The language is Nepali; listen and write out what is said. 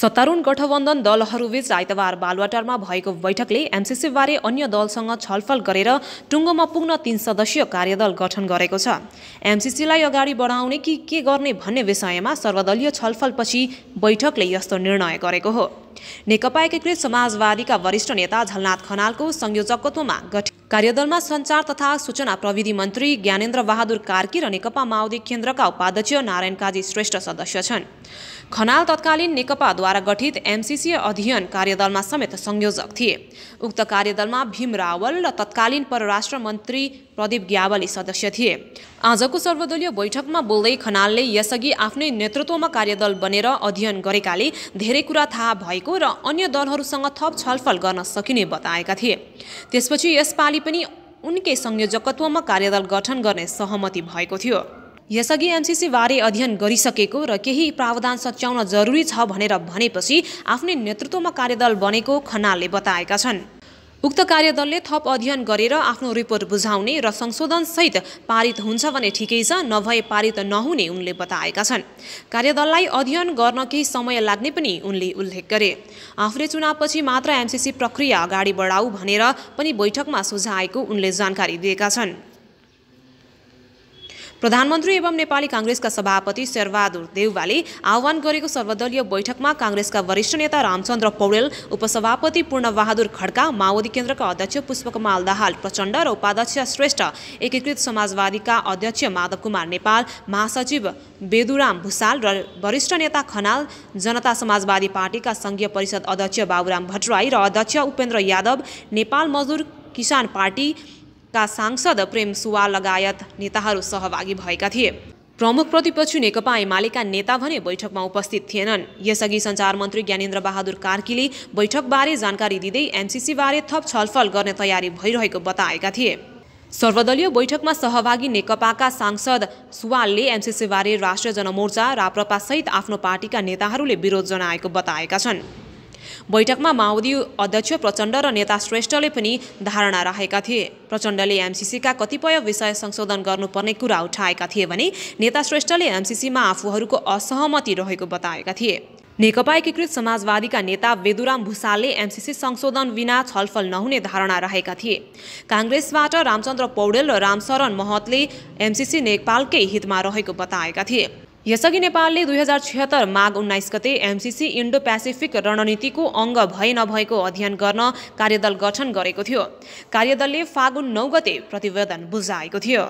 सत्तारूढ गठबन्धन दलहरूबीच आइतबार बालवाटारमा भएको बैठकले एमसिसीबारे अन्य दलसँग छलफल गरेर टुङ्गोमा पुग्न तीन सदस्यीय कार्यदल गठन गरेको छ एमसिसीलाई अगाडि बढाउने कि के गर्ने भन्ने विषयमा सर्वदलीय छलफलपछि बैठकले यस्तो निर्णय गरेको हो नेकपा एकीकृत समाजवादीका वरिष्ठ नेता झलनाथ खनालको संयोजकत्वमा गठित कार्यदलमा सञ्चार तथा सूचना प्रविधि मन्त्री ज्ञानेन्द्र बहादुर कार्की र नेकपा माओवादी केन्द्रका उपाध्यक्ष नारायण काजी श्रेष्ठ सदस्य छन् खनाल तत्कालीन नेकपाद्वारा गठित एमसिसी अध्ययन कार्यदलमा समेत संयोजक थिए उक्त कार्यदलमा भीम रावल र तत्कालीन परराष्ट्र मन्त्री प्रदीप ग्यावाली सदस्य थिए आजको सर्वदलीय बैठकमा बोल्दै खनालले यसअघि आफ्नै नेतृत्वमा कार्यदल बनेर अध्ययन गरेकाले धेरै कुरा थाहा भएको र अन्य दलहरूसँग थप छलफल गर्न सकिने बताएका थिए त्यसपछि यसपालि पनि उनकै संयोजकत्वमा कार्यदल गठन गर्ने सहमति भएको थियो यसअघि एमसिसीबारे अध्ययन गरिसकेको र केही प्रावधान सच्याउन जरुरी छ भनेर भनेपछि आफ्नै नेतृत्वमा कार्यदल बनेको खनालले बताएका छन् उक्त कार्यदलले थप अध्ययन गरेर आफ्नो रिपोर्ट बुझाउने र संशोधनसहित पारित हुन्छ भने ठिकै छ नभए पारित नहुने उनले बताएका छन् कार्यदललाई अध्ययन गर्न केही समय लाग्ने पनि उनले उल्लेख गरे आफूले चुनावपछि मात्र एमसिसी प्रक्रिया अगाडि बढाऊ भनेर पनि बैठकमा सुझाएको उनले जानकारी दिएका छन् प्रधानमन्त्री एवं नेपाली काङ्ग्रेसका सभापति शेरबहादुर देउवाले आह्वान गरेको सर्वदलीय बैठकमा काङ्ग्रेसका वरिष्ठ नेता रामचन्द्र पौडेल उपसभापति पूर्णबहादुर खड्का माओवादी केन्द्रका अध्यक्ष पुष्पकमाल दाहाल प्रचण्ड र उपाध्यक्ष श्रेष्ठ एकीकृत समाजवादीका अध्यक्ष माधव कुमार नेपाल महासचिव बेदुराम भुषाल र वरिष्ठ नेता खनाल जनता समाजवादी पार्टीका सङ्घीय परिषद अध्यक्ष बाबुराम भट्टराई र अध्यक्ष उपेन्द्र यादव नेपाल मजदुर किसान पार्टी का सांसद प्रेम सुवाल लगायत नेताहरू सहभागी भएका थिए प्रमुख प्रतिपक्षी नेकपा एमालेका नेता भने बैठकमा उपस्थित थिएनन् यसअघि सञ्चार मन्त्री ज्ञानेन्द्र बहादुर कार्कीले बैठकबारे जानकारी दिँदै एमसिसीबारे थप छलफल गर्ने तयारी भइरहेको बताएका थिए सर्वदलीय बैठकमा सहभागी नेकपाका सांसद सुवालले एमसिसीबारे राष्ट्रिय जनमोर्चा राप्रपासहित आफ्नो पार्टीका नेताहरूले विरोध जनाएको बताएका छन् बैठकमा माओवादी अध्यक्ष प्रचण्ड र नेता श्रेष्ठले पनि धारणा राखेका थिए प्रचण्डले एमसिसीका कतिपय विषय संशोधन गर्नुपर्ने कुरा उठाएका थिए भने नेता श्रेष्ठले एमसिसीमा आफूहरूको असहमति रहेको बताएका थिए नेकपा एकीकृत समाजवादीका नेता वेदुराम भुसालले एमसिसी संशोधन बिना छलफल नहुने धारणा राखेका थिए काङ्ग्रेसबाट रामचन्द्र पौडेल र रामशरण महतले एमसिसी नेपालकै हितमा रहेको बताएका थिए यसअघि नेपालले दुई हजार छिहत्तर माघ उन्नाइस गते एमसिसी इन्डो पेसिफिक रणनीतिको अङ्ग भए नभएको अध्ययन गर्न कार्यदल गठन गरेको थियो कार्यदलले फागुन नौ गते प्रतिवेदन बुझाएको थियो